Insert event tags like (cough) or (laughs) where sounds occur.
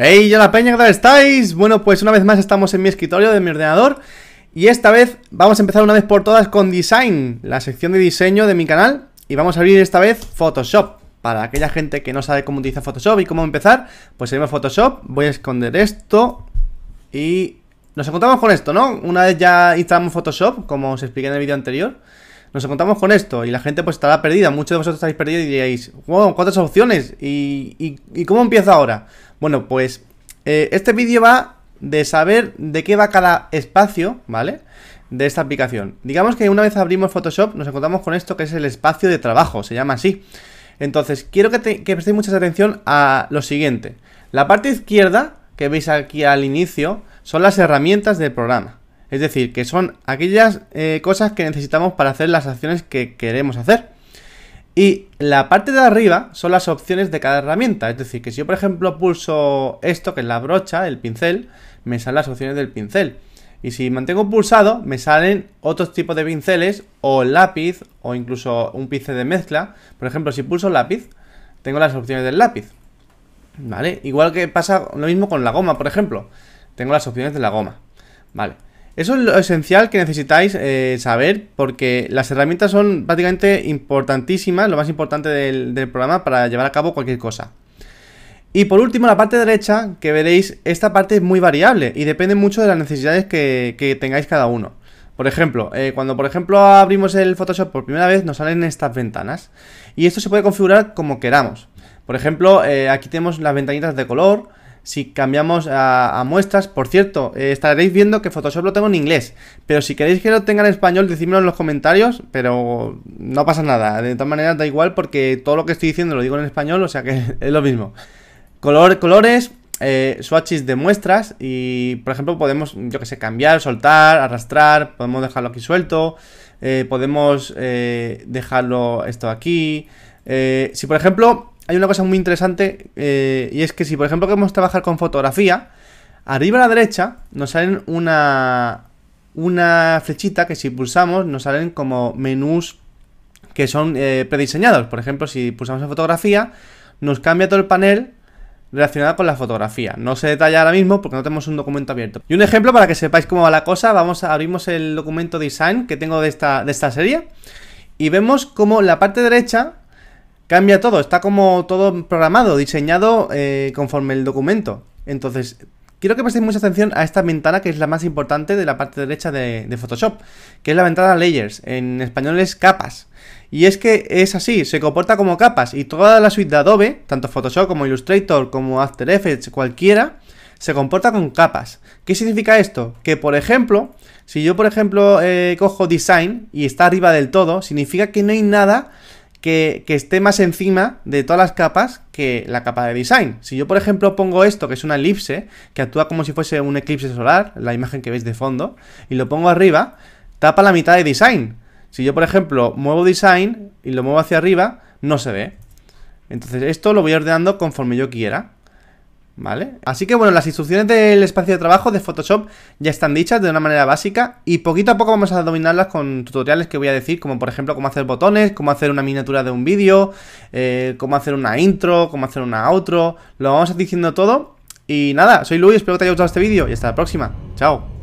¡Hey, ya la peña! ¿Qué estáis? Bueno, pues una vez más estamos en mi escritorio de mi ordenador y esta vez vamos a empezar una vez por todas con Design, la sección de diseño de mi canal y vamos a abrir esta vez Photoshop. Para aquella gente que no sabe cómo utilizar Photoshop y cómo empezar, pues iremos Photoshop, voy a esconder esto y nos encontramos con esto, ¿no? Una vez ya instalamos Photoshop, como os expliqué en el vídeo anterior nos encontramos con esto y la gente pues estará perdida. Muchos de vosotros estáis perdidos y diréis, wow, ¿cuántas opciones? ¿Y, cómo empieza ahora? Bueno, pues eh, este vídeo va de saber de qué va cada espacio, ¿vale? De esta aplicación. Digamos que una vez abrimos Photoshop nos encontramos con esto que es el espacio de trabajo, se llama así. Entonces, quiero que, que prestéis mucha atención a lo siguiente. La parte izquierda, que veis aquí al inicio, son las herramientas del programa. Es decir, que son aquellas eh, cosas que necesitamos para hacer las acciones que queremos hacer. Y la parte de arriba son las opciones de cada herramienta. Es decir, que si yo, por ejemplo, pulso esto, que es la brocha, el pincel, me salen las opciones del pincel. Y si mantengo pulsado, me salen otros tipos de pinceles, o lápiz, o incluso un pincel de mezcla. Por ejemplo, si pulso lápiz, tengo las opciones del lápiz. ¿Vale? Igual que pasa lo mismo con la goma, por ejemplo. Tengo las opciones de la goma. ¿Vale? Eso es lo esencial que necesitáis eh, saber porque las herramientas son prácticamente importantísimas, lo más importante del, programa para llevar a cabo cualquier cosa. Y por último, la parte derecha, que veréis, esta parte es muy variable y depende mucho de las necesidades que, tengáis cada uno. Por ejemplo, eh, cuando por ejemplo abrimos el Photoshop por primera vez nos salen estas ventanas y esto se puede configurar como queramos. Por ejemplo, eh, aquí tenemos las ventanitas de color, si cambiamos a, muestras, por cierto, eh, estaréis viendo que Photoshop lo tengo en inglés, pero si queréis que lo tenga en español, decídmelo en los comentarios, pero no pasa nada, de todas maneras da igual porque todo lo que estoy diciendo lo digo en español, o sea que (laughs) es lo mismo. Color, colores, eh, swatches de muestras y, por ejemplo, podemos, yo que sé, cambiar, soltar, arrastrar, podemos dejarlo aquí suelto, eh, podemos dejarlo esto aquí. si, por ejemplo, hay una cosa muy interesante eh, y es que si por ejemplo queremos trabajar con fotografía, arriba a la derecha nos salen una, una flechita que si pulsamos nos salen como menús que son eh, prediseñados. Por ejemplo, si pulsamos en fotografía, nos cambia todo el panel relacionado con la fotografía. No se detalla ahora mismo porque no tenemos un documento abierto. Y un ejemplo para que sepáis cómo va la cosa, vamos a, abrimos el documento design que tengo de esta, de esta serie y vemos como la parte derecha Cambia todo, está como todo programado, diseñado eh, conforme el documento. Entonces, quiero que prestéis mucha atención a esta ventana que es la más importante de la parte derecha de, Photoshop, que es la ventana Layers, en español es capas. Y es que es así, se comporta como capas y toda la suite de Adobe, tanto Photoshop como Illustrator, como After Effects, cualquiera, se comporta con capas. ¿Qué significa esto? Que por ejemplo, si yo por ejemplo eh, cojo Design y está arriba del todo, significa que no hay nada que, esté más encima de todas las capas que la capa de design. Si yo, por ejemplo, pongo esto, que es una elipse, que actúa como si fuese un eclipse solar, la imagen que veis de fondo, y lo pongo arriba, tapa la mitad de design. Si yo, por ejemplo, muevo design y lo muevo hacia arriba, no se ve. Entonces esto lo voy ordenando conforme yo quiera. ¿vale? Así que bueno, las instrucciones del espacio de trabajo de Photoshop ya están dichas de una manera básica y poquito a poco vamos a dominarlas con tutoriales que voy a decir, como por ejemplo cómo hacer botones, cómo hacer una miniatura de un vídeo, eh, cómo hacer una intro, cómo hacer una outro, lo vamos a diciendo todo. Y nada, soy Luis, espero que te haya gustado este vídeo y hasta la próxima. Chao.